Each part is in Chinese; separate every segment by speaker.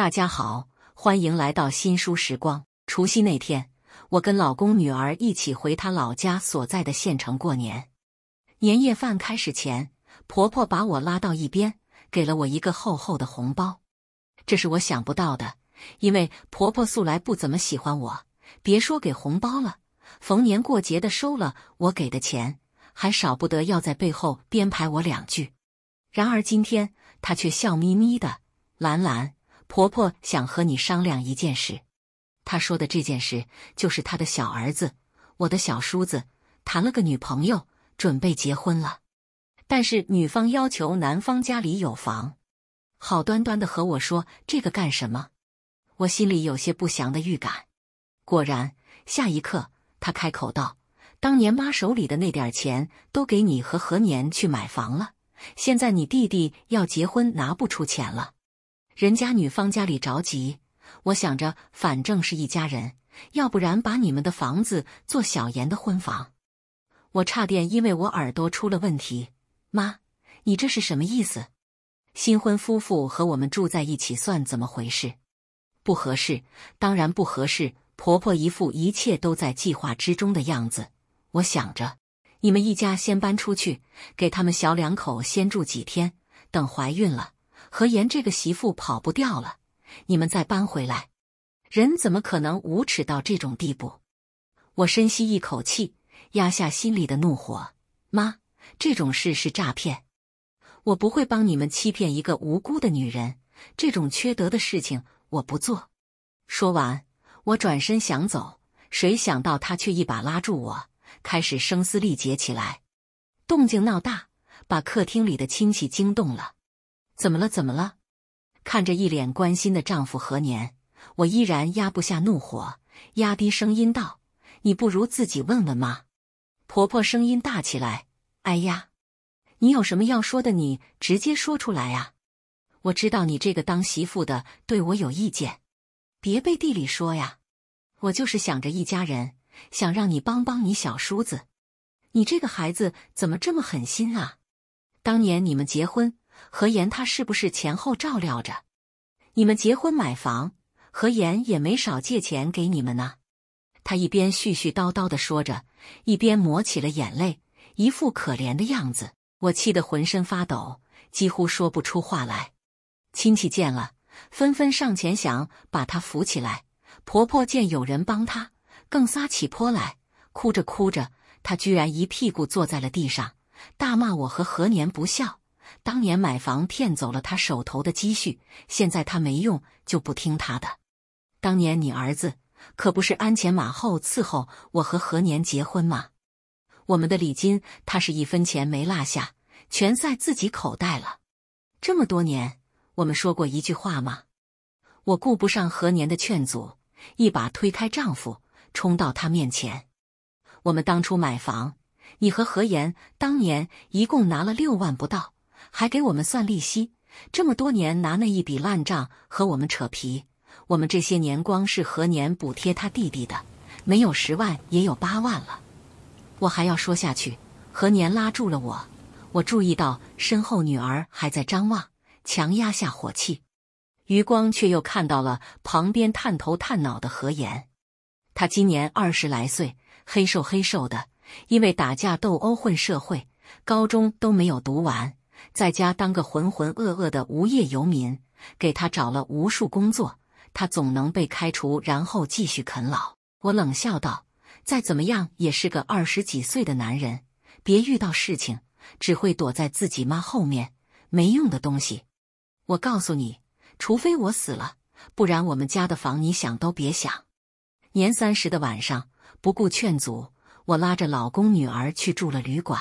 Speaker 1: 大家好，欢迎来到新书时光。除夕那天，我跟老公、女儿一起回他老家所在的县城过年。年夜饭开始前，婆婆把我拉到一边，给了我一个厚厚的红包。这是我想不到的，因为婆婆素来不怎么喜欢我，别说给红包了，逢年过节的收了我给的钱，还少不得要在背后编排我两句。然而今天，她却笑眯眯的，兰兰。婆婆想和你商量一件事，她说的这件事就是她的小儿子，我的小叔子，谈了个女朋友，准备结婚了。但是女方要求男方家里有房，好端端的和我说这个干什么？我心里有些不祥的预感。果然，下一刻她开口道：“当年妈手里的那点钱都给你和何年去买房了，现在你弟弟要结婚，拿不出钱了。”人家女方家里着急，我想着反正是一家人，要不然把你们的房子做小严的婚房。我差点因为我耳朵出了问题。妈，你这是什么意思？新婚夫妇和我们住在一起算怎么回事？不合适，当然不合适。婆婆一副一切都在计划之中的样子。我想着你们一家先搬出去，给他们小两口先住几天，等怀孕了。何妍这个媳妇跑不掉了，你们再搬回来，人怎么可能无耻到这种地步？我深吸一口气，压下心里的怒火。妈，这种事是诈骗，我不会帮你们欺骗一个无辜的女人，这种缺德的事情我不做。说完，我转身想走，谁想到他却一把拉住我，开始声嘶力竭起来，动静闹大，把客厅里的亲戚惊动了。怎么了？怎么了？看着一脸关心的丈夫何年，我依然压不下怒火，压低声音道：“你不如自己问问妈。”婆婆声音大起来：“哎呀，你有什么要说的，你直接说出来啊！我知道你这个当媳妇的对我有意见，别背地里说呀。我就是想着一家人，想让你帮帮你小叔子。你这个孩子怎么这么狠心啊？当年你们结婚……何言他是不是前后照料着你们结婚买房？何言也没少借钱给你们呢。他一边絮絮叨叨的说着，一边抹起了眼泪，一副可怜的样子。我气得浑身发抖，几乎说不出话来。亲戚见了，纷纷上前想把他扶起来。婆婆见有人帮她，更撒起泼来，哭着哭着，她居然一屁股坐在了地上，大骂我和何年不孝。当年买房骗走了他手头的积蓄，现在他没用就不听他的。当年你儿子可不是鞍前马后伺候我和何年结婚吗？我们的礼金他是一分钱没落下，全塞自己口袋了。这么多年，我们说过一句话吗？我顾不上何年的劝阻，一把推开丈夫，冲到他面前。我们当初买房，你和何言当年一共拿了六万不到。还给我们算利息，这么多年拿那一笔烂账和我们扯皮。我们这些年光是何年补贴他弟弟的，没有十万也有八万了。我还要说下去，何年拉住了我。我注意到身后女儿还在张望，强压下火气，余光却又看到了旁边探头探脑的何言，他今年二十来岁，黑瘦黑瘦的，因为打架斗殴混社会，高中都没有读完。在家当个浑浑噩噩的无业游民，给他找了无数工作，他总能被开除，然后继续啃老。我冷笑道：“再怎么样也是个二十几岁的男人，别遇到事情只会躲在自己妈后面，没用的东西。”我告诉你，除非我死了，不然我们家的房你想都别想。年三十的晚上，不顾劝阻，我拉着老公女儿去住了旅馆。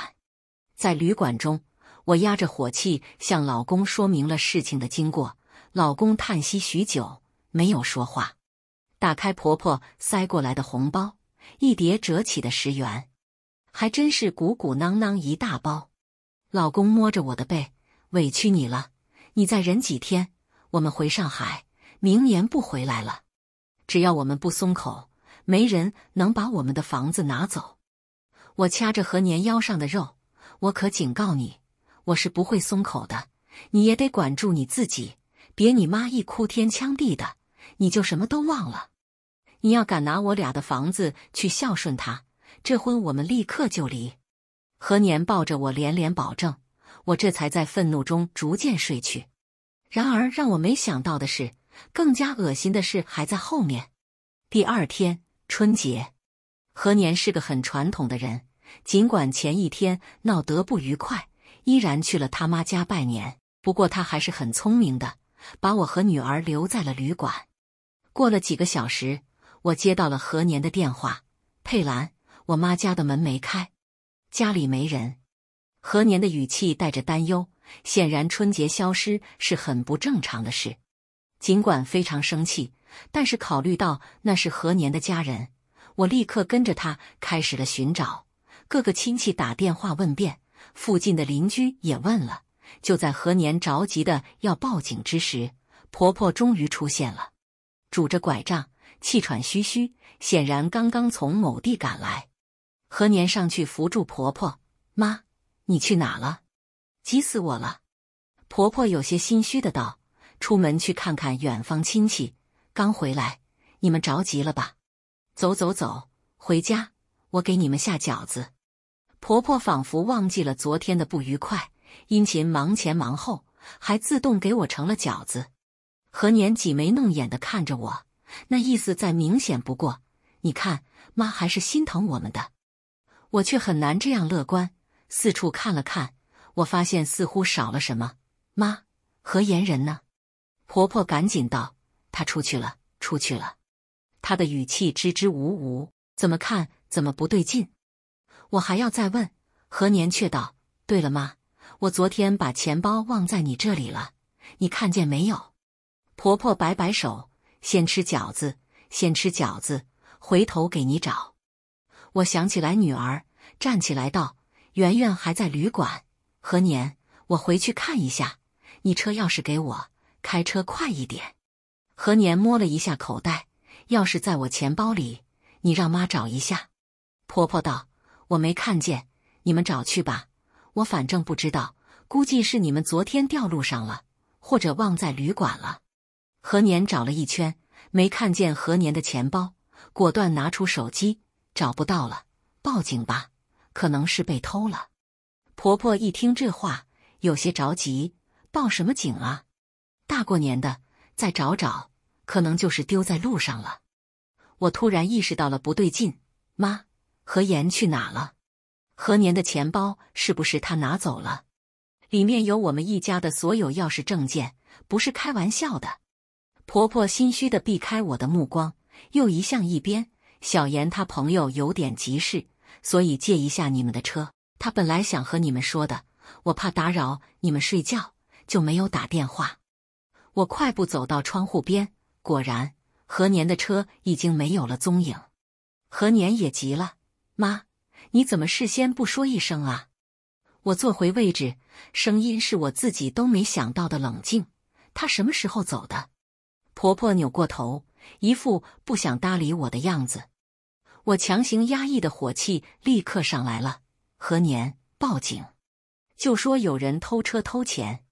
Speaker 1: 在旅馆中。我压着火气向老公说明了事情的经过，老公叹息许久没有说话。打开婆婆塞过来的红包，一叠折起的十元，还真是鼓鼓囊囊一大包。老公摸着我的背，委屈你了，你再忍几天，我们回上海，明年不回来了。只要我们不松口，没人能把我们的房子拿走。我掐着何年腰上的肉，我可警告你。我是不会松口的，你也得管住你自己，别你妈一哭天抢地的，你就什么都忘了。你要敢拿我俩的房子去孝顺他，这婚我们立刻就离。何年抱着我连连保证，我这才在愤怒中逐渐睡去。然而让我没想到的是，更加恶心的事还在后面。第二天春节，何年是个很传统的人，尽管前一天闹得不愉快。依然去了他妈家拜年，不过他还是很聪明的，把我和女儿留在了旅馆。过了几个小时，我接到了何年的电话：“佩兰，我妈家的门没开，家里没人。”何年的语气带着担忧，显然春节消失是很不正常的事。尽管非常生气，但是考虑到那是何年的家人，我立刻跟着他开始了寻找，各个亲戚打电话问遍。附近的邻居也问了，就在何年着急的要报警之时，婆婆终于出现了，拄着拐杖，气喘吁吁，显然刚刚从某地赶来。何年上去扶住婆婆：“妈，你去哪了？急死我了！”婆婆有些心虚的道：“出门去看看远方亲戚，刚回来，你们着急了吧？走走走，回家，我给你们下饺子。”婆婆仿佛忘记了昨天的不愉快，殷勤忙前忙后，还自动给我盛了饺子。何年挤眉弄眼的看着我，那意思再明显不过。你看，妈还是心疼我们的。我却很难这样乐观，四处看了看，我发现似乎少了什么。妈，何言人呢？婆婆赶紧道：“他出去了，出去了。”她的语气支支吾吾，怎么看怎么不对劲。我还要再问，何年却道：“对了，妈，我昨天把钱包忘在你这里了，你看见没有？”婆婆摆摆手：“先吃饺子，先吃饺子，回头给你找。”我想起来，女儿站起来道：“圆圆还在旅馆，何年，我回去看一下。你车钥匙给我，开车快一点。”何年摸了一下口袋，钥匙在我钱包里，你让妈找一下。婆婆道。我没看见，你们找去吧，我反正不知道，估计是你们昨天掉路上了，或者忘在旅馆了。何年找了一圈没看见何年的钱包，果断拿出手机，找不到了，报警吧，可能是被偷了。婆婆一听这话，有些着急，报什么警啊？大过年的，再找找，可能就是丢在路上了。我突然意识到了不对劲，妈。何妍去哪了？何年的钱包是不是他拿走了？里面有我们一家的所有钥匙证件，不是开玩笑的。婆婆心虚的避开我的目光，又移向一边。小妍她朋友有点急事，所以借一下你们的车。他本来想和你们说的，我怕打扰你们睡觉，就没有打电话。我快步走到窗户边，果然何年的车已经没有了踪影。何年也急了。妈，你怎么事先不说一声啊？我坐回位置，声音是我自己都没想到的冷静。他什么时候走的？婆婆扭过头，一副不想搭理我的样子。我强行压抑的火气立刻上来了。何年报警，就说有人偷车偷钱，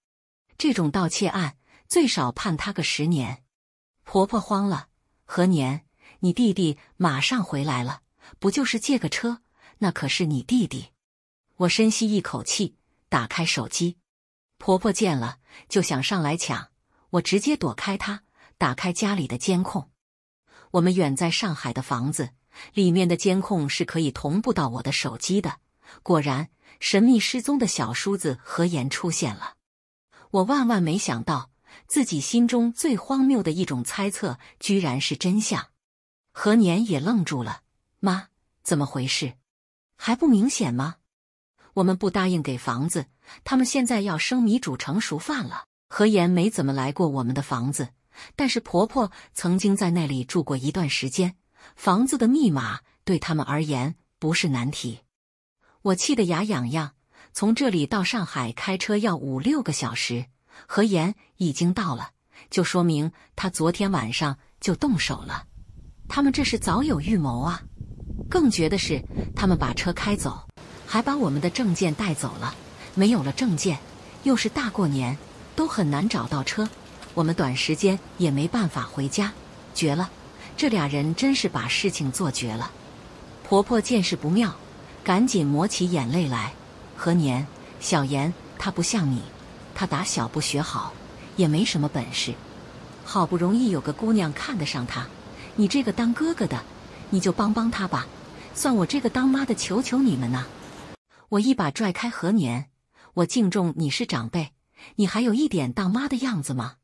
Speaker 1: 这种盗窃案最少判他个十年。婆婆慌了，何年？你弟弟马上回来了。不就是借个车？那可是你弟弟！我深吸一口气，打开手机。婆婆见了就想上来抢，我直接躲开她，打开家里的监控。我们远在上海的房子里面的监控是可以同步到我的手机的。果然，神秘失踪的小叔子何言出现了。我万万没想到，自己心中最荒谬的一种猜测居然是真相。何年也愣住了。妈，怎么回事？还不明显吗？我们不答应给房子，他们现在要生米煮成熟饭了。何妍没怎么来过我们的房子，但是婆婆曾经在那里住过一段时间。房子的密码对他们而言不是难题。我气得牙痒痒。从这里到上海开车要五六个小时，何妍已经到了，就说明他昨天晚上就动手了。他们这是早有预谋啊！更绝的是，他们把车开走，还把我们的证件带走了。没有了证件，又是大过年，都很难找到车。我们短时间也没办法回家。绝了，这俩人真是把事情做绝了。婆婆见势不妙，赶紧抹起眼泪来。何年？小严，他不像你，他打小不学好，也没什么本事。好不容易有个姑娘看得上他，你这个当哥哥的，你就帮帮他吧。算我这个当妈的，求求你们呐！我一把拽开何年。我敬重你是长辈，你还有一点当妈的样子吗？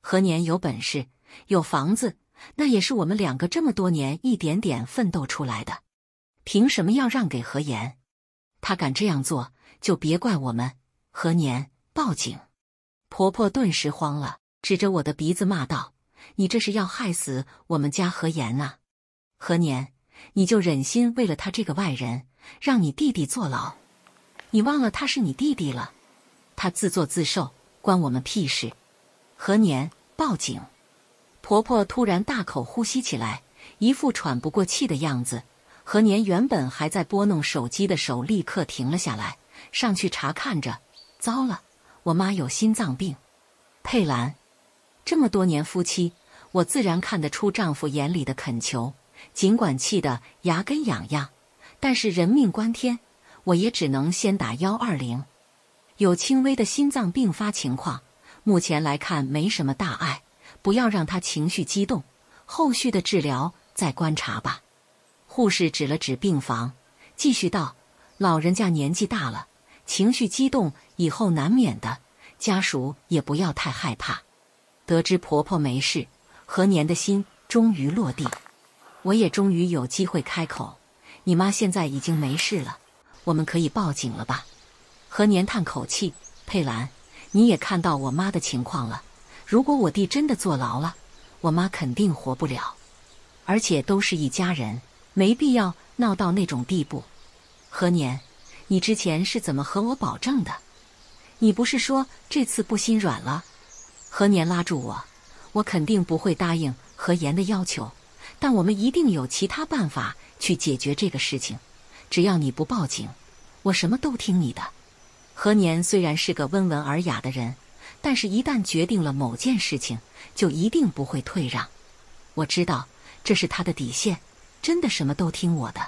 Speaker 1: 何年有本事，有房子，那也是我们两个这么多年一点点奋斗出来的，凭什么要让给何言？他敢这样做，就别怪我们。何年，报警！婆婆顿时慌了，指着我的鼻子骂道：“你这是要害死我们家何言啊！”何年。你就忍心为了他这个外人，让你弟弟坐牢？你忘了他是你弟弟了？他自作自受，关我们屁事？何年报警？婆婆突然大口呼吸起来，一副喘不过气的样子。何年原本还在拨弄手机的手立刻停了下来，上去查看着。糟了，我妈有心脏病。佩兰，这么多年夫妻，我自然看得出丈夫眼里的恳求。尽管气得牙根痒痒，但是人命关天，我也只能先打幺二零。有轻微的心脏病发情况，目前来看没什么大碍，不要让他情绪激动，后续的治疗再观察吧。护士指了指病房，继续道：“老人家年纪大了，情绪激动以后难免的，家属也不要太害怕。”得知婆婆没事，何年的心终于落地。我也终于有机会开口，你妈现在已经没事了，我们可以报警了吧？何年叹口气，佩兰，你也看到我妈的情况了。如果我弟真的坐牢了，我妈肯定活不了。而且都是一家人，没必要闹到那种地步。何年，你之前是怎么和我保证的？你不是说这次不心软了？何年拉住我，我肯定不会答应何言的要求。但我们一定有其他办法去解决这个事情。只要你不报警，我什么都听你的。何年虽然是个温文尔雅的人，但是一旦决定了某件事情，就一定不会退让。我知道这是他的底线，真的什么都听我的。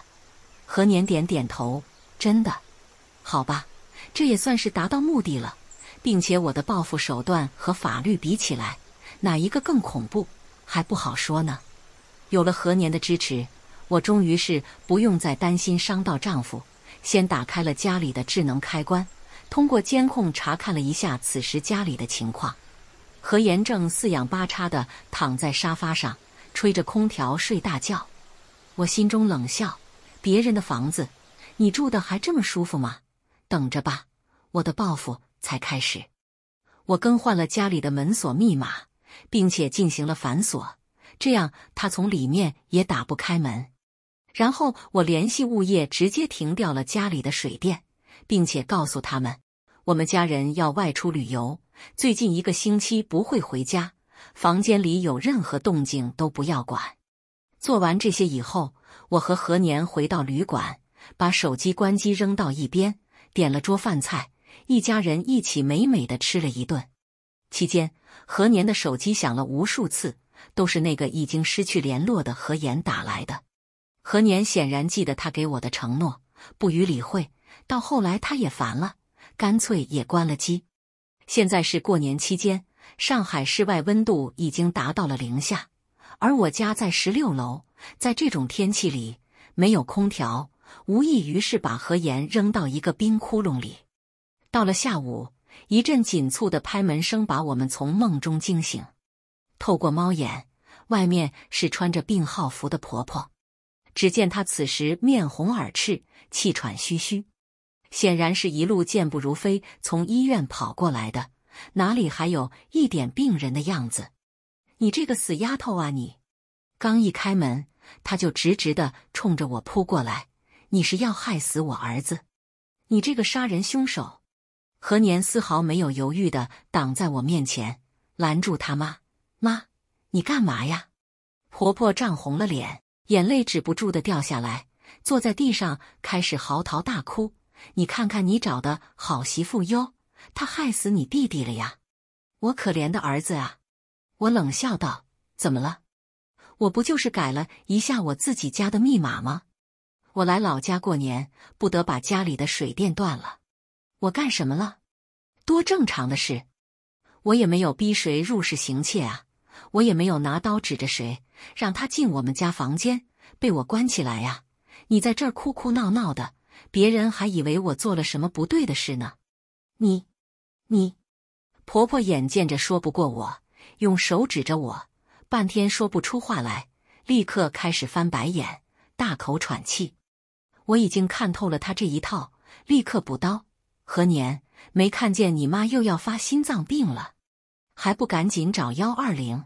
Speaker 1: 何年点点头，真的，好吧，这也算是达到目的了，并且我的报复手段和法律比起来，哪一个更恐怖，还不好说呢。有了何年的支持，我终于是不用再担心伤到丈夫。先打开了家里的智能开关，通过监控查看了一下此时家里的情况。何言正四仰八叉地躺在沙发上，吹着空调睡大觉。我心中冷笑：别人的房子，你住的还这么舒服吗？等着吧，我的报复才开始。我更换了家里的门锁密码，并且进行了反锁。这样，他从里面也打不开门。然后我联系物业，直接停掉了家里的水电，并且告诉他们，我们家人要外出旅游，最近一个星期不会回家，房间里有任何动静都不要管。做完这些以后，我和何年回到旅馆，把手机关机扔到一边，点了桌饭菜，一家人一起美美的吃了一顿。期间，何年的手机响了无数次。都是那个已经失去联络的何妍打来的。何年显然记得他给我的承诺，不予理会。到后来他也烦了，干脆也关了机。现在是过年期间，上海室外温度已经达到了零下，而我家在十六楼，在这种天气里没有空调，无异于是把何言扔到一个冰窟窿里。到了下午，一阵紧促的拍门声把我们从梦中惊醒。透过猫眼，外面是穿着病号服的婆婆。只见她此时面红耳赤，气喘吁吁，显然是一路健步如飞从医院跑过来的，哪里还有一点病人的样子？你这个死丫头啊！你刚一开门，她就直直的冲着我扑过来。你是要害死我儿子？你这个杀人凶手！何年丝毫没有犹豫的挡在我面前，拦住他妈。妈，你干嘛呀？婆婆涨红了脸，眼泪止不住的掉下来，坐在地上开始嚎啕大哭。你看看你找的好媳妇哟，她害死你弟弟了呀！我可怜的儿子啊！我冷笑道：“怎么了？我不就是改了一下我自己家的密码吗？我来老家过年，不得把家里的水电断了？我干什么了？多正常的事！我也没有逼谁入室行窃啊！”我也没有拿刀指着谁，让他进我们家房间，被我关起来呀！你在这哭哭闹闹的，别人还以为我做了什么不对的事呢。你，你，婆婆眼见着说不过我，用手指着我，半天说不出话来，立刻开始翻白眼，大口喘气。我已经看透了他这一套，立刻补刀。何年没看见你妈又要发心脏病了，还不赶紧找幺二零？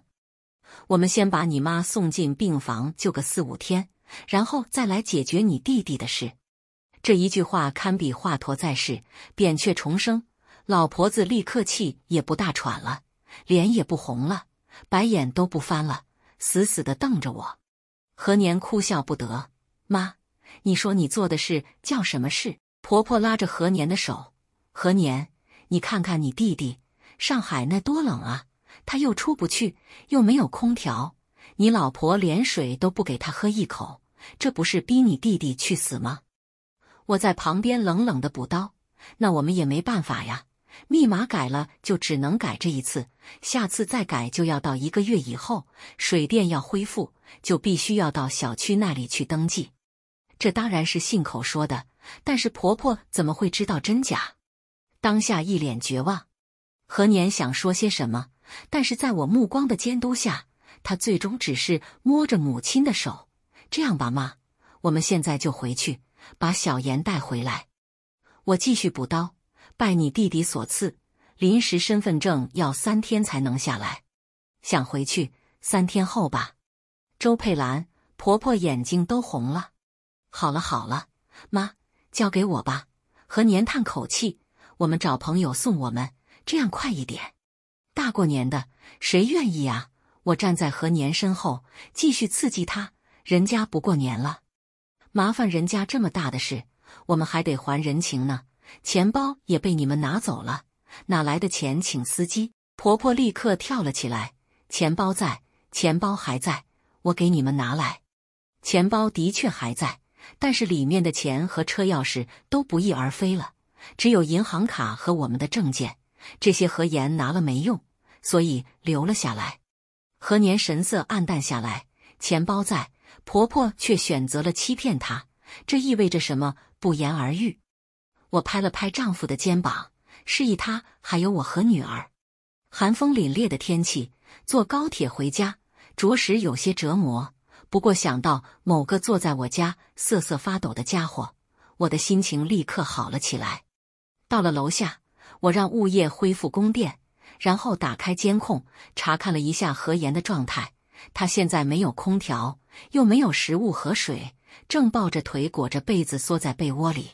Speaker 1: 我们先把你妈送进病房，救个四五天，然后再来解决你弟弟的事。这一句话堪比华佗在世，扁鹊重生。老婆子立刻气也不大喘了，脸也不红了，白眼都不翻了，死死的瞪着我。何年哭笑不得，妈，你说你做的事叫什么事？婆婆拉着何年的手，何年，你看看你弟弟，上海那多冷啊。他又出不去，又没有空调，你老婆连水都不给他喝一口，这不是逼你弟弟去死吗？我在旁边冷冷的补刀。那我们也没办法呀，密码改了就只能改这一次，下次再改就要到一个月以后，水电要恢复，就必须要到小区那里去登记。这当然是信口说的，但是婆婆怎么会知道真假？当下一脸绝望。何年想说些什么？但是在我目光的监督下，他最终只是摸着母亲的手。这样吧，妈，我们现在就回去，把小妍带回来。我继续补刀，拜你弟弟所赐，临时身份证要三天才能下来。想回去，三天后吧。周佩兰婆婆眼睛都红了。好了好了，妈，交给我吧。何年叹口气，我们找朋友送我们，这样快一点。大过年的，谁愿意呀？我站在何年身后，继续刺激他。人家不过年了，麻烦人家这么大的事，我们还得还人情呢。钱包也被你们拿走了，哪来的钱请司机？婆婆立刻跳了起来。钱包在，钱包还在，我给你们拿来。钱包的确还在，但是里面的钱和车钥匙都不翼而飞了，只有银行卡和我们的证件。这些何年拿了没用，所以留了下来。何年神色暗淡下来，钱包在，婆婆却选择了欺骗她。这意味着什么？不言而喻。我拍了拍丈夫的肩膀，示意他还有我和女儿。寒风凛冽的天气，坐高铁回家着实有些折磨。不过想到某个坐在我家瑟瑟发抖的家伙，我的心情立刻好了起来。到了楼下。我让物业恢复供电，然后打开监控，查看了一下何岩的状态。他现在没有空调，又没有食物和水，正抱着腿裹着被子缩在被窝里。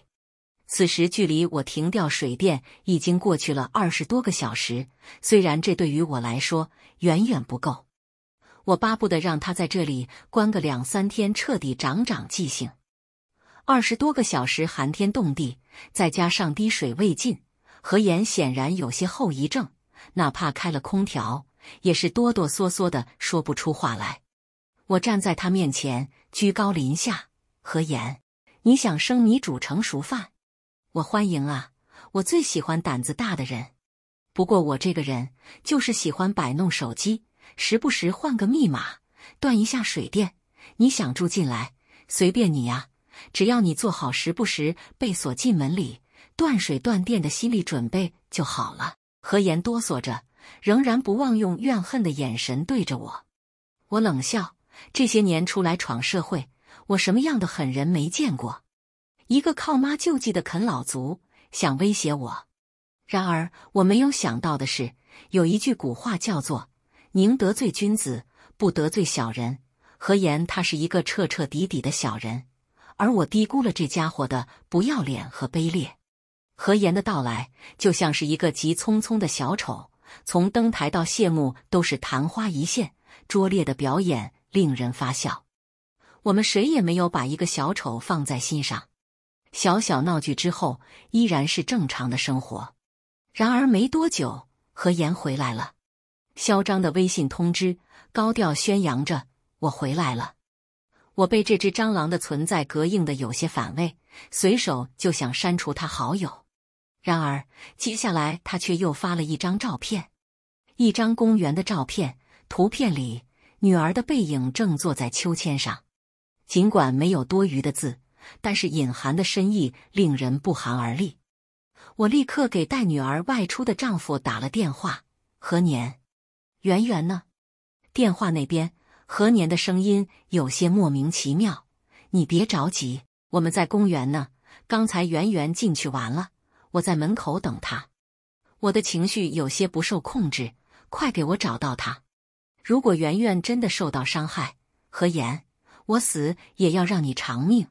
Speaker 1: 此时距离我停掉水电已经过去了二十多个小时，虽然这对于我来说远远不够，我巴不得让他在这里关个两三天，彻底长长记性。二十多个小时寒天冻地，再加上滴水未进。何岩显然有些后遗症，哪怕开了空调，也是哆哆嗦嗦的说不出话来。我站在他面前，居高临下：“何岩，你想生米煮成熟饭，我欢迎啊！我最喜欢胆子大的人。不过我这个人就是喜欢摆弄手机，时不时换个密码，断一下水电。你想住进来，随便你呀，只要你做好时不时被锁进门里。”断水断电的心理准备就好了。何言哆嗦着，仍然不忘用怨恨的眼神对着我。我冷笑：这些年出来闯社会，我什么样的狠人没见过？一个靠妈救济的啃老族想威胁我。然而我没有想到的是，有一句古话叫做“宁得罪君子，不得罪小人”。何言他是一个彻彻底底的小人，而我低估了这家伙的不要脸和卑劣。何岩的到来就像是一个急匆匆的小丑，从登台到谢幕都是昙花一现，拙劣的表演令人发笑。我们谁也没有把一个小丑放在心上。小小闹剧之后依然是正常的生活。然而没多久，何岩回来了，嚣张的微信通知高调宣扬着“我回来了”。我被这只蟑螂的存在膈应的有些反胃，随手就想删除他好友。然而，接下来他却又发了一张照片，一张公园的照片。图片里女儿的背影正坐在秋千上。尽管没有多余的字，但是隐含的深意令人不寒而栗。我立刻给带女儿外出的丈夫打了电话：“何年？圆圆呢？”电话那边何年的声音有些莫名其妙：“你别着急，我们在公园呢。刚才圆圆进去玩了。”我在门口等他，我的情绪有些不受控制，快给我找到他！如果圆圆真的受到伤害，何妍，我死也要让你偿命！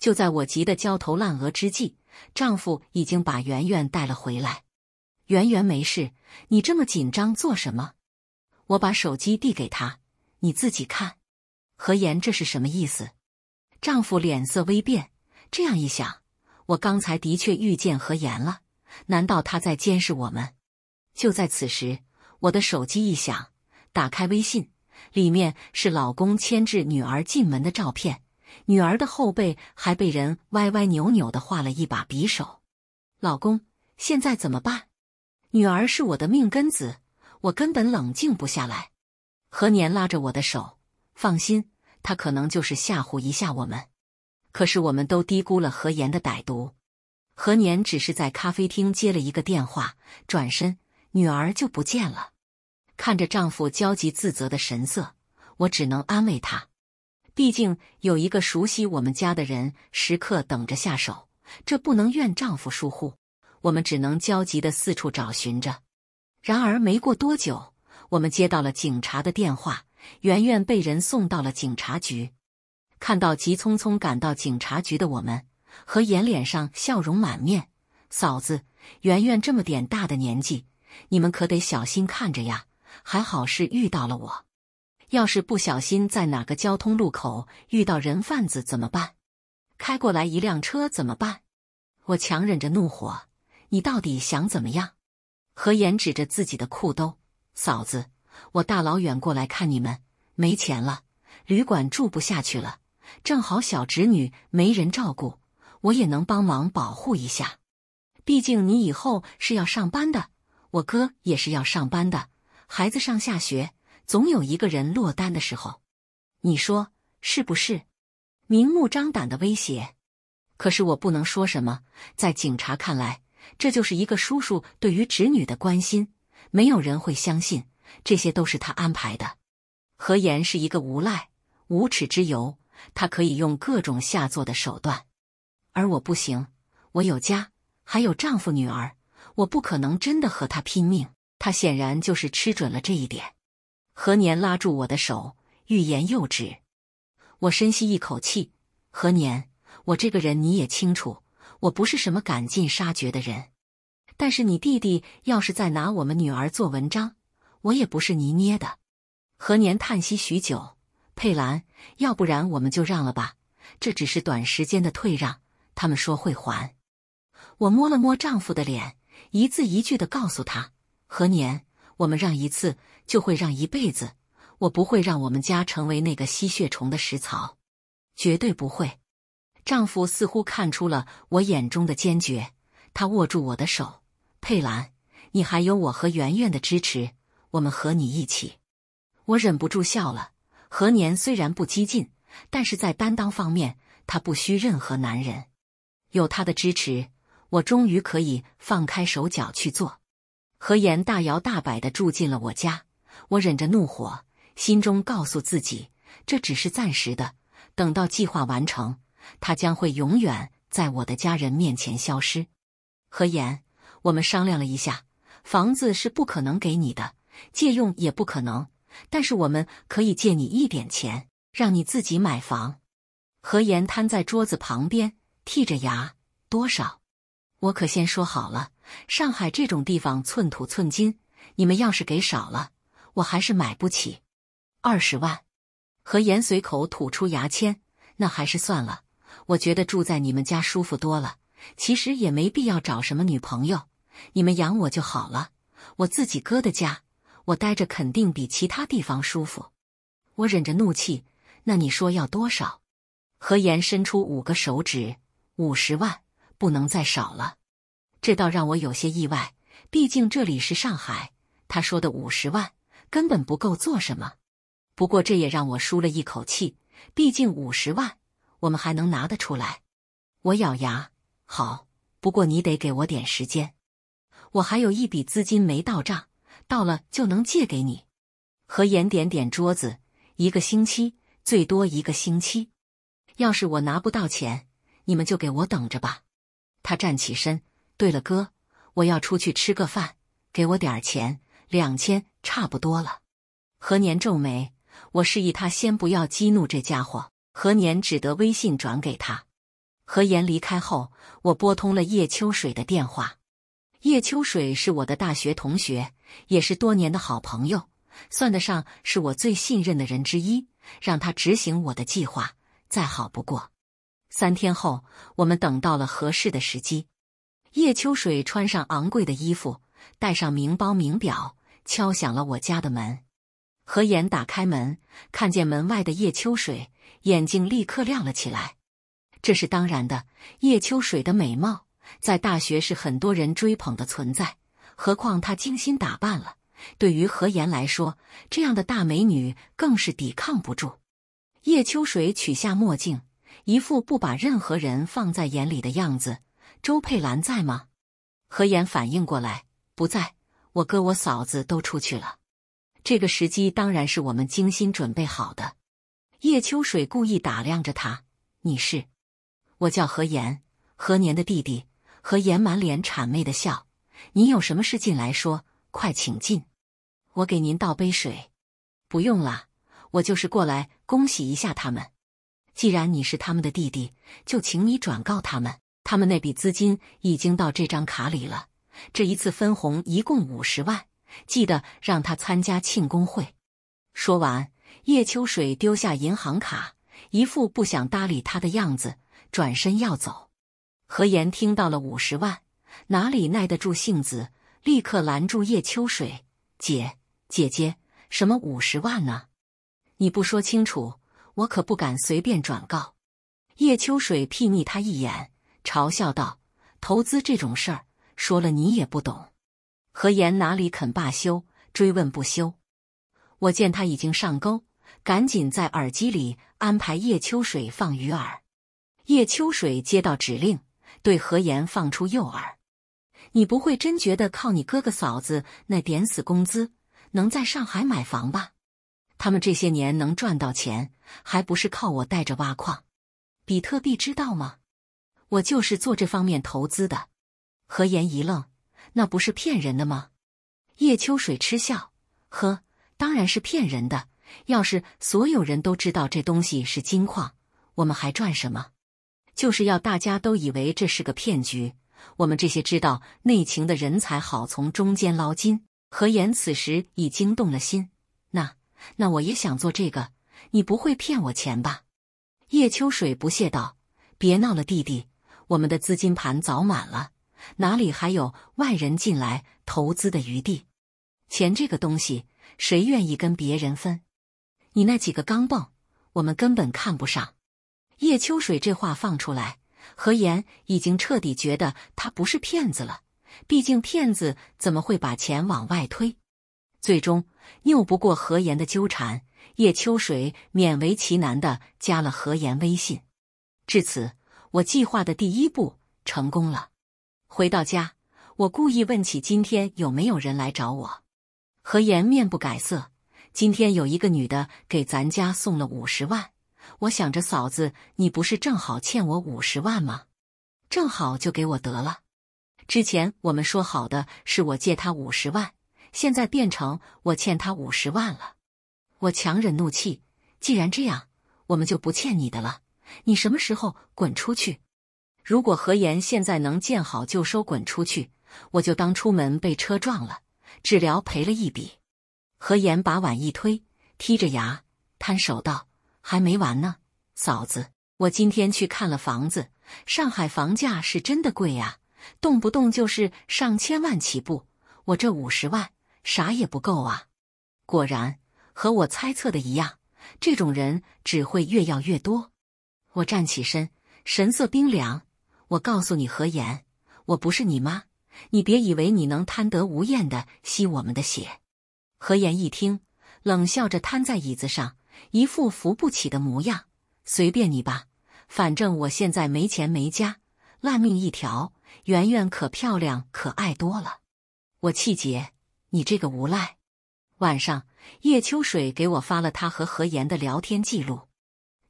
Speaker 1: 就在我急得焦头烂额之际，丈夫已经把圆圆带了回来。圆圆没事，你这么紧张做什么？我把手机递给他，你自己看。何妍这是什么意思？丈夫脸色微变，这样一想。我刚才的确遇见何妍了，难道他在监视我们？就在此时，我的手机一响，打开微信，里面是老公牵制女儿进门的照片，女儿的后背还被人歪歪扭扭的画了一把匕首。老公，现在怎么办？女儿是我的命根子，我根本冷静不下来。何年拉着我的手，放心，他可能就是吓唬一下我们。可是，我们都低估了何岩的歹毒。何年只是在咖啡厅接了一个电话，转身女儿就不见了。看着丈夫焦急自责的神色，我只能安慰他。毕竟有一个熟悉我们家的人时刻等着下手，这不能怨丈夫疏忽。我们只能焦急的四处找寻着。然而，没过多久，我们接到了警察的电话，圆圆被人送到了警察局。看到急匆匆赶到警察局的我们，何妍脸上笑容满面。嫂子，圆圆这么点大的年纪，你们可得小心看着呀。还好是遇到了我，要是不小心在哪个交通路口遇到人贩子怎么办？开过来一辆车怎么办？我强忍着怒火，你到底想怎么样？何言指着自己的裤兜，嫂子，我大老远过来看你们，没钱了，旅馆住不下去了。正好小侄女没人照顾，我也能帮忙保护一下。毕竟你以后是要上班的，我哥也是要上班的，孩子上下学总有一个人落单的时候。你说是不是？明目张胆的威胁，可是我不能说什么。在警察看来，这就是一个叔叔对于侄女的关心，没有人会相信这些都是他安排的。何言是一个无赖，无耻之尤。他可以用各种下作的手段，而我不行。我有家，还有丈夫、女儿，我不可能真的和他拼命。他显然就是吃准了这一点。何年拉住我的手，欲言又止。我深吸一口气。何年，我这个人你也清楚，我不是什么赶尽杀绝的人。但是你弟弟要是再拿我们女儿做文章，我也不是泥捏的。何年叹息许久。佩兰，要不然我们就让了吧。这只是短时间的退让。他们说会还。我摸了摸丈夫的脸，一字一句的告诉他：“何年，我们让一次就会让一辈子。我不会让我们家成为那个吸血虫的食槽，绝对不会。”丈夫似乎看出了我眼中的坚决，他握住我的手：“佩兰，你还有我和圆圆的支持，我们和你一起。”我忍不住笑了。何年虽然不激进，但是在担当方面，他不需任何男人。有他的支持，我终于可以放开手脚去做。何言大摇大摆地住进了我家，我忍着怒火，心中告诉自己，这只是暂时的。等到计划完成，他将会永远在我的家人面前消失。何言，我们商量了一下，房子是不可能给你的，借用也不可能。但是我们可以借你一点钱，让你自己买房。何言瘫在桌子旁边，剔着牙。多少？我可先说好了。上海这种地方寸土寸金，你们要是给少了，我还是买不起。二十万。何言随口吐出牙签。那还是算了。我觉得住在你们家舒服多了。其实也没必要找什么女朋友，你们养我就好了。我自己哥的家。我待着肯定比其他地方舒服。我忍着怒气，那你说要多少？何妍伸出五个手指，五十万，不能再少了。这倒让我有些意外，毕竟这里是上海。他说的五十万根本不够做什么。不过这也让我舒了一口气，毕竟五十万我们还能拿得出来。我咬牙，好，不过你得给我点时间，我还有一笔资金没到账。到了就能借给你，何言点点桌子，一个星期最多一个星期。要是我拿不到钱，你们就给我等着吧。他站起身，对了哥，我要出去吃个饭，给我点钱，两千差不多了。何年皱眉，我示意他先不要激怒这家伙。何年只得微信转给他。何言离开后，我拨通了叶秋水的电话。叶秋水是我的大学同学。也是多年的好朋友，算得上是我最信任的人之一。让他执行我的计划，再好不过。三天后，我们等到了合适的时机。叶秋水穿上昂贵的衣服，带上名包名表，敲响了我家的门。何言打开门，看见门外的叶秋水，眼睛立刻亮了起来。这是当然的，叶秋水的美貌在大学是很多人追捧的存在。何况她精心打扮了，对于何妍来说，这样的大美女更是抵抗不住。叶秋水取下墨镜，一副不把任何人放在眼里的样子。周佩兰在吗？何言反应过来，不在，我哥我嫂子都出去了。这个时机当然是我们精心准备好的。叶秋水故意打量着他，你是？我叫何言，何年的弟弟。何言满脸谄媚的笑。你有什么事进来说，快请进，我给您倒杯水。不用了，我就是过来恭喜一下他们。既然你是他们的弟弟，就请你转告他们，他们那笔资金已经到这张卡里了。这一次分红一共五十万，记得让他参加庆功会。说完，叶秋水丢下银行卡，一副不想搭理他的样子，转身要走。何言听到了五十万。哪里耐得住性子？立刻拦住叶秋水姐姐姐，什么五十万呢？你不说清楚，我可不敢随便转告。叶秋水睥睨他一眼，嘲笑道：“投资这种事儿，说了你也不懂。”何言哪里肯罢休，追问不休。我见他已经上钩，赶紧在耳机里安排叶秋水放鱼饵。叶秋水接到指令，对何言放出诱饵。你不会真觉得靠你哥哥嫂子那点死工资能在上海买房吧？他们这些年能赚到钱，还不是靠我带着挖矿，比特币知道吗？我就是做这方面投资的。何言一愣：“那不是骗人的吗？”叶秋水嗤笑：“呵，当然是骗人的。要是所有人都知道这东西是金矿，我们还赚什么？就是要大家都以为这是个骗局。”我们这些知道内情的人才好从中间捞金。何言此时已经动了心，那那我也想做这个。你不会骗我钱吧？叶秋水不屑道：“别闹了，弟弟，我们的资金盘早满了，哪里还有外人进来投资的余地？钱这个东西，谁愿意跟别人分？你那几个钢镚，我们根本看不上。”叶秋水这话放出来。何岩已经彻底觉得他不是骗子了，毕竟骗子怎么会把钱往外推？最终拗不过何岩的纠缠，叶秋水勉为其难的加了何岩微信。至此，我计划的第一步成功了。回到家，我故意问起今天有没有人来找我。何岩面不改色，今天有一个女的给咱家送了五十万。我想着，嫂子，你不是正好欠我五十万吗？正好就给我得了。之前我们说好的是我借他五十万，现在变成我欠他五十万了。我强忍怒气，既然这样，我们就不欠你的了。你什么时候滚出去？如果何言现在能见好就收，滚出去，我就当出门被车撞了，治疗赔了一笔。何言把碗一推，剔着牙，摊手道。还没完呢，嫂子，我今天去看了房子，上海房价是真的贵啊，动不动就是上千万起步，我这五十万啥也不够啊。果然和我猜测的一样，这种人只会越要越多。我站起身，神色冰凉。我告诉你何言，我不是你妈，你别以为你能贪得无厌的吸我们的血。何言一听，冷笑着瘫在椅子上。一副扶不起的模样，随便你吧，反正我现在没钱没家，烂命一条。圆圆可漂亮可爱多了，我气结，你这个无赖！晚上，叶秋水给我发了他和何岩的聊天记录。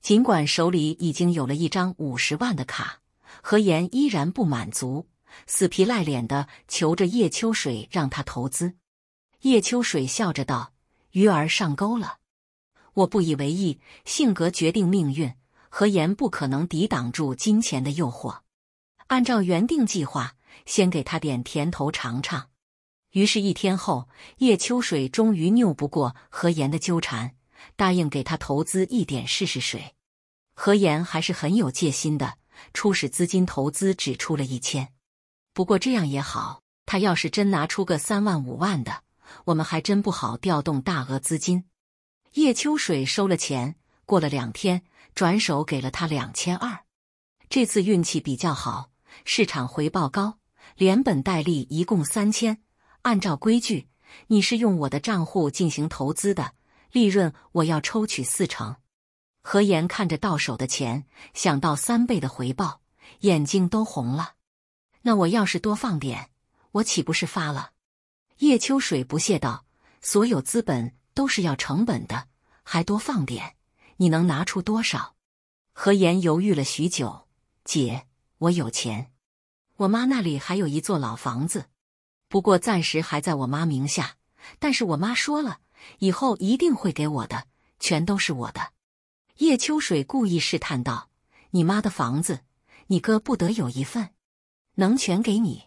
Speaker 1: 尽管手里已经有了一张五十万的卡，何岩依然不满足，死皮赖脸的求着叶秋水让他投资。叶秋水笑着道：“鱼儿上钩了。”我不以为意，性格决定命运。何妍不可能抵挡住金钱的诱惑。按照原定计划，先给他点甜头尝尝。于是，一天后，叶秋水终于拗不过何妍的纠缠，答应给他投资一点试试水。何言还是很有戒心的，初始资金投资只出了一千。不过这样也好，他要是真拿出个三万五万的，我们还真不好调动大额资金。叶秋水收了钱，过了两天，转手给了他两千二。这次运气比较好，市场回报高，连本带利一共三千。按照规矩，你是用我的账户进行投资的，利润我要抽取四成。何岩看着到手的钱，想到三倍的回报，眼睛都红了。那我要是多放点，我岂不是发了？叶秋水不屑道：“所有资本。”都是要成本的，还多放点，你能拿出多少？何妍犹豫了许久，姐，我有钱，我妈那里还有一座老房子，不过暂时还在我妈名下，但是我妈说了，以后一定会给我的，全都是我的。叶秋水故意试探道：“你妈的房子，你哥不得有一份？能全给你？”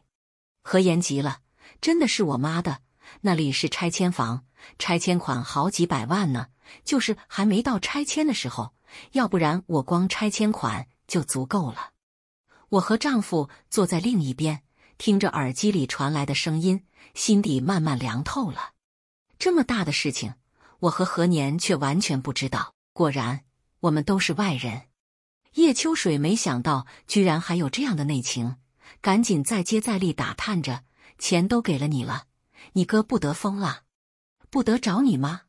Speaker 1: 何言急了：“真的是我妈的。”那里是拆迁房，拆迁款好几百万呢，就是还没到拆迁的时候。要不然我光拆迁款就足够了。我和丈夫坐在另一边，听着耳机里传来的声音，心底慢慢凉透了。这么大的事情，我和何年却完全不知道。果然，我们都是外人。叶秋水没想到，居然还有这样的内情，赶紧再接再厉打探着。钱都给了你了。你哥不得疯了，不得找你妈？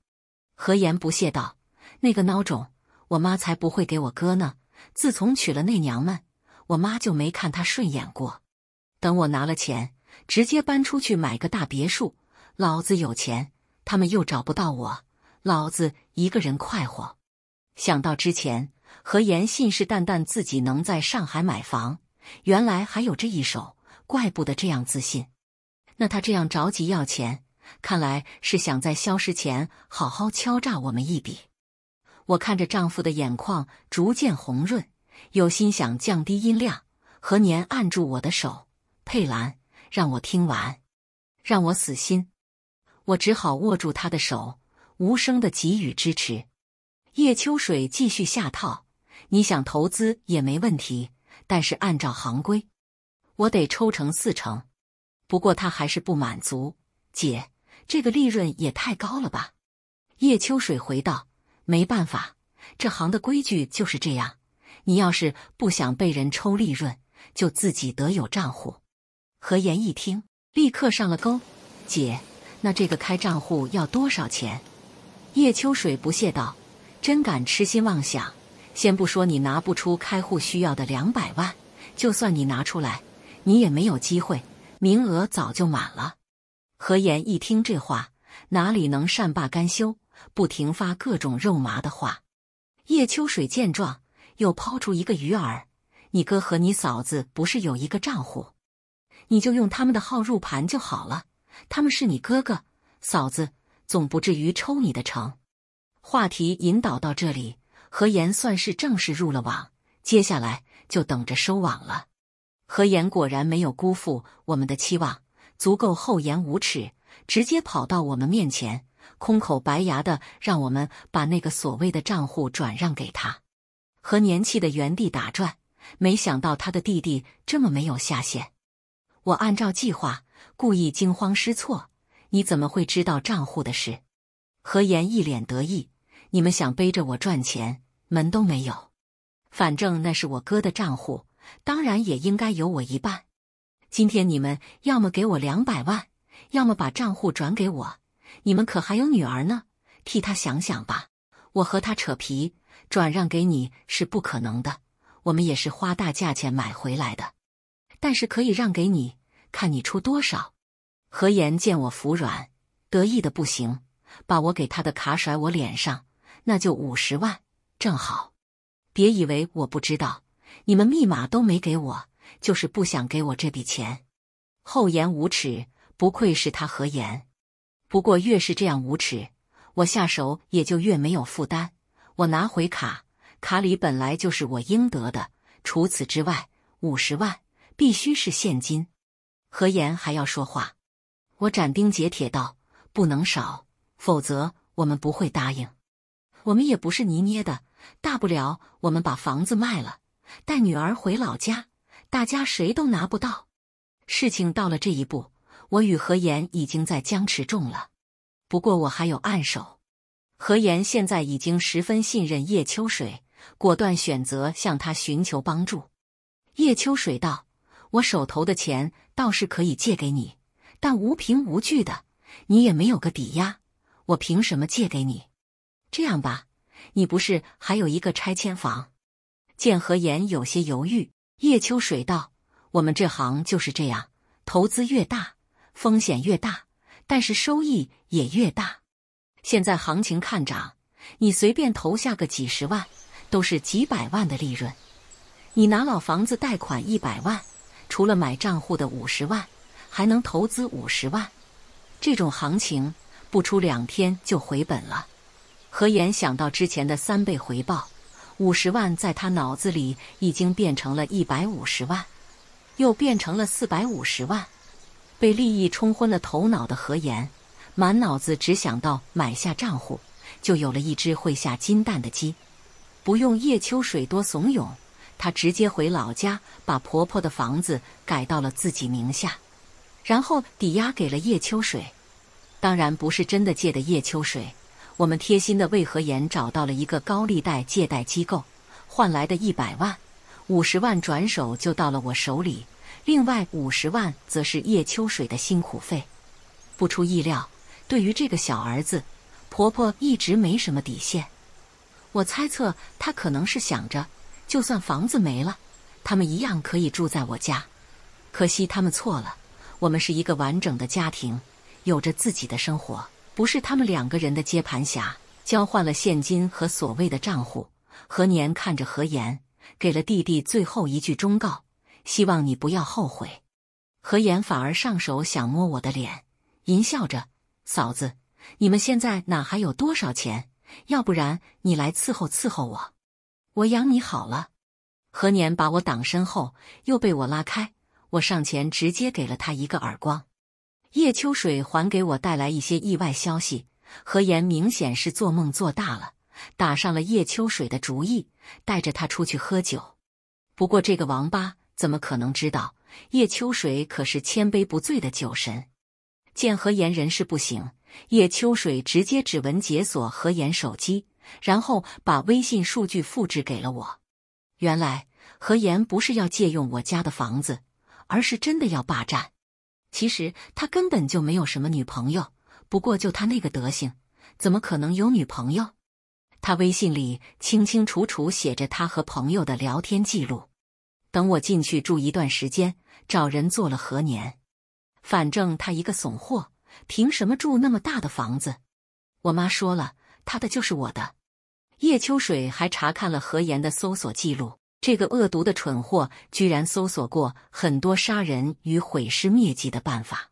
Speaker 1: 何言不屑道：“那个孬种，我妈才不会给我哥呢。自从娶了那娘们，我妈就没看他顺眼过。等我拿了钱，直接搬出去买个大别墅，老子有钱，他们又找不到我，老子一个人快活。”想到之前何言信誓旦旦自己能在上海买房，原来还有这一手，怪不得这样自信。那他这样着急要钱，看来是想在消失前好好敲诈我们一笔。我看着丈夫的眼眶逐渐红润，有心想降低音量。何年按住我的手，佩兰，让我听完，让我死心。我只好握住他的手，无声的给予支持。叶秋水继续下套，你想投资也没问题，但是按照行规，我得抽成四成。不过他还是不满足，姐，这个利润也太高了吧？叶秋水回道：“没办法，这行的规矩就是这样。你要是不想被人抽利润，就自己得有账户。”何言一听，立刻上了钩。姐，那这个开账户要多少钱？叶秋水不屑道：“真敢痴心妄想！先不说你拿不出开户需要的两百万，就算你拿出来，你也没有机会。”名额早就满了，何岩一听这话，哪里能善罢甘休？不停发各种肉麻的话。叶秋水见状，又抛出一个鱼饵：“你哥和你嫂子不是有一个账户？你就用他们的号入盘就好了。他们是你哥哥嫂子，总不至于抽你的成。”话题引导到这里，何岩算是正式入了网，接下来就等着收网了。何岩果然没有辜负我们的期望，足够厚颜无耻，直接跑到我们面前，空口白牙的让我们把那个所谓的账户转让给他。何年气得原地打转，没想到他的弟弟这么没有下限。我按照计划，故意惊慌失措。你怎么会知道账户的事？何岩一脸得意：“你们想背着我赚钱，门都没有。反正那是我哥的账户。”当然也应该有我一半。今天你们要么给我两百万，要么把账户转给我。你们可还有女儿呢，替她想想吧。我和他扯皮，转让给你是不可能的。我们也是花大价钱买回来的，但是可以让给你，看你出多少。何妍见我服软，得意的不行，把我给他的卡甩我脸上。那就五十万，正好。别以为我不知道。你们密码都没给我，就是不想给我这笔钱，厚颜无耻！不愧是他何言。不过越是这样无耻，我下手也就越没有负担。我拿回卡，卡里本来就是我应得的。除此之外，五十万必须是现金。何言还要说话，我斩钉截铁道：不能少，否则我们不会答应。我们也不是泥捏的，大不了我们把房子卖了。带女儿回老家，大家谁都拿不到。事情到了这一步，我与何岩已经在僵持中了。不过我还有暗手。何岩现在已经十分信任叶秋水，果断选择向他寻求帮助。叶秋水道：“我手头的钱倒是可以借给你，但无凭无据的，你也没有个抵押，我凭什么借给你？这样吧，你不是还有一个拆迁房？”见何妍有些犹豫，叶秋水道：“我们这行就是这样，投资越大，风险越大，但是收益也越大。现在行情看涨，你随便投下个几十万，都是几百万的利润。你拿老房子贷款一百万，除了买账户的五十万，还能投资五十万。这种行情不出两天就回本了。”何言想到之前的三倍回报。五十万在他脑子里已经变成了一百五十万，又变成了四百五十万。被利益冲昏了头脑的何妍满脑子只想到买下账户，就有了一只会下金蛋的鸡，不用叶秋水多怂恿，他直接回老家把婆婆的房子改到了自己名下，然后抵押给了叶秋水，当然不是真的借的叶秋水。我们贴心的为何言找到了一个高利贷借贷机构，换来的一百万，五十万转手就到了我手里，另外五十万则是叶秋水的辛苦费。不出意料，对于这个小儿子，婆婆一直没什么底线。我猜测她可能是想着，就算房子没了，他们一样可以住在我家。可惜他们错了，我们是一个完整的家庭，有着自己的生活。不是他们两个人的接盘侠，交换了现金和所谓的账户。何年看着何言，给了弟弟最后一句忠告：希望你不要后悔。何言反而上手想摸我的脸，淫笑着：“嫂子，你们现在哪还有多少钱？要不然你来伺候伺候我，我养你好了。”何年把我挡身后，又被我拉开。我上前直接给了他一个耳光。叶秋水还给我带来一些意外消息，何妍明显是做梦做大了，打上了叶秋水的主意，带着他出去喝酒。不过这个王八怎么可能知道？叶秋水可是千杯不醉的酒神。见何言人事不省，叶秋水直接指纹解锁何言手机，然后把微信数据复制给了我。原来何言不是要借用我家的房子，而是真的要霸占。其实他根本就没有什么女朋友，不过就他那个德行，怎么可能有女朋友？他微信里清清楚楚写着他和朋友的聊天记录。等我进去住一段时间，找人做了何年。反正他一个怂货，凭什么住那么大的房子？我妈说了，他的就是我的。叶秋水还查看了何岩的搜索记录。这个恶毒的蠢货居然搜索过很多杀人与毁尸灭迹的办法，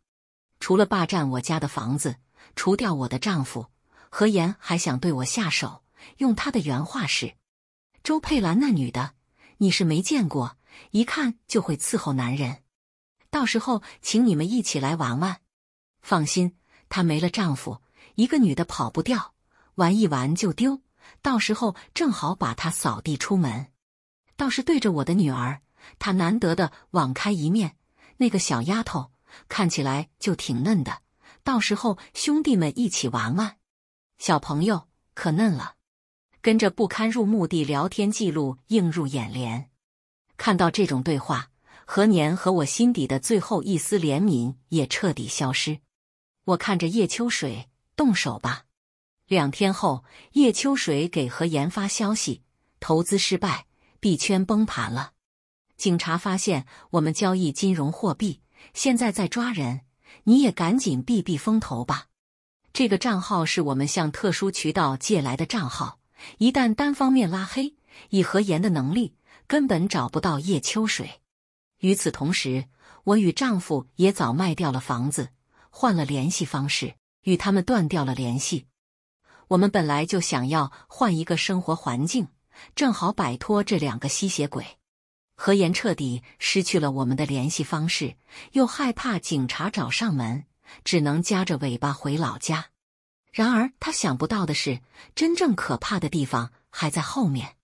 Speaker 1: 除了霸占我家的房子，除掉我的丈夫何言还想对我下手。用他的原话是：“周佩兰那女的，你是没见过，一看就会伺候男人。到时候请你们一起来玩玩。放心，她没了丈夫，一个女的跑不掉，玩一玩就丢。到时候正好把她扫地出门。”倒是对着我的女儿，她难得的网开一面。那个小丫头看起来就挺嫩的，到时候兄弟们一起玩玩，小朋友可嫩了。跟着不堪入目的聊天记录映入眼帘，看到这种对话，何年和我心底的最后一丝怜悯也彻底消失。我看着叶秋水，动手吧。两天后，叶秋水给何言发消息：投资失败。币圈崩盘了，警察发现我们交易金融货币，现在在抓人，你也赶紧避避风头吧。这个账号是我们向特殊渠道借来的账号，一旦单方面拉黑，以何言的能力根本找不到叶秋水。与此同时，我与丈夫也早卖掉了房子，换了联系方式，与他们断掉了联系。我们本来就想要换一个生活环境。正好摆脱这两个吸血鬼，何言彻底失去了我们的联系方式，又害怕警察找上门，只能夹着尾巴回老家。然而他想不到的是，真正可怕的地方还在后面。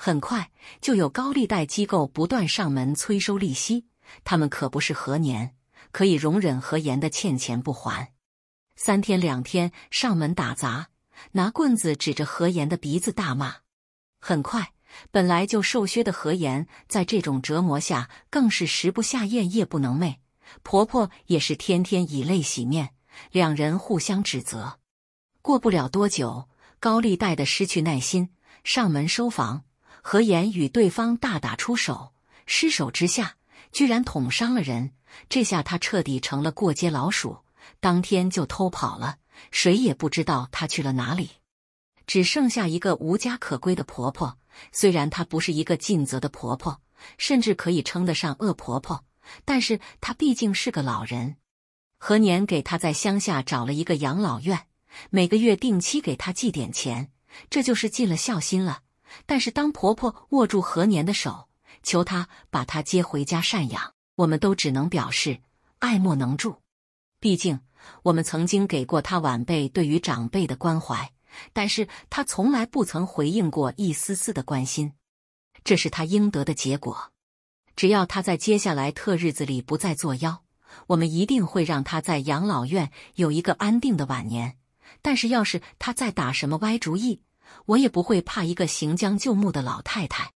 Speaker 1: 很快就有高利贷机构不断上门催收利息，他们可不是何年可以容忍何言的欠钱不还，三天两天上门打砸，拿棍子指着何言的鼻子大骂。很快，本来就瘦削的何妍，在这种折磨下，更是食不下咽、夜不能寐。婆婆也是天天以泪洗面，两人互相指责。过不了多久，高利贷的失去耐心，上门收房。何妍与对方大打出手，失手之下，居然捅伤了人。这下她彻底成了过街老鼠，当天就偷跑了，谁也不知道她去了哪里。只剩下一个无家可归的婆婆，虽然她不是一个尽责的婆婆，甚至可以称得上恶婆婆，但是她毕竟是个老人。何年给她在乡下找了一个养老院，每个月定期给她寄点钱，这就是尽了孝心了。但是当婆婆握住何年的手，求她把她接回家赡养，我们都只能表示爱莫能助。毕竟我们曾经给过她晚辈对于长辈的关怀。但是他从来不曾回应过一丝丝的关心，这是他应得的结果。只要他在接下来特日子里不再作妖，我们一定会让他在养老院有一个安定的晚年。但是要是他再打什么歪主意，我也不会怕一个行将就木的老太太。